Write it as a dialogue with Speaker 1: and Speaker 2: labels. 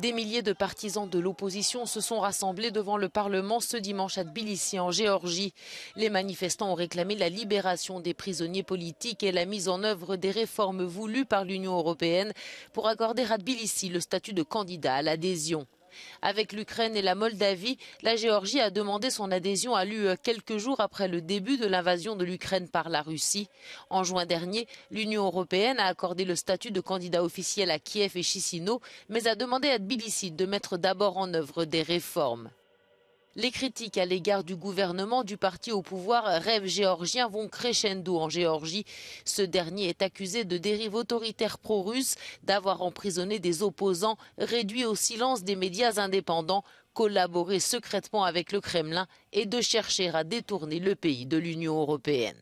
Speaker 1: Des milliers de partisans de l'opposition se sont rassemblés devant le Parlement ce dimanche à Tbilissi, en Géorgie. Les manifestants ont réclamé la libération des prisonniers politiques et la mise en œuvre des réformes voulues par l'Union européenne pour accorder à Tbilissi le statut de candidat à l'adhésion. Avec l'Ukraine et la Moldavie, la Géorgie a demandé son adhésion à l'UE quelques jours après le début de l'invasion de l'Ukraine par la Russie. En juin dernier, l'Union européenne a accordé le statut de candidat officiel à Kiev et Chisinau, mais a demandé à Tbilissi de mettre d'abord en œuvre des réformes. Les critiques à l'égard du gouvernement du parti au pouvoir Rêve géorgien vont crescendo en Géorgie. Ce dernier est accusé de dérive autoritaire pro-russe, d'avoir emprisonné des opposants, réduit au silence des médias indépendants, collaboré secrètement avec le Kremlin et de chercher à détourner le pays de l'Union européenne.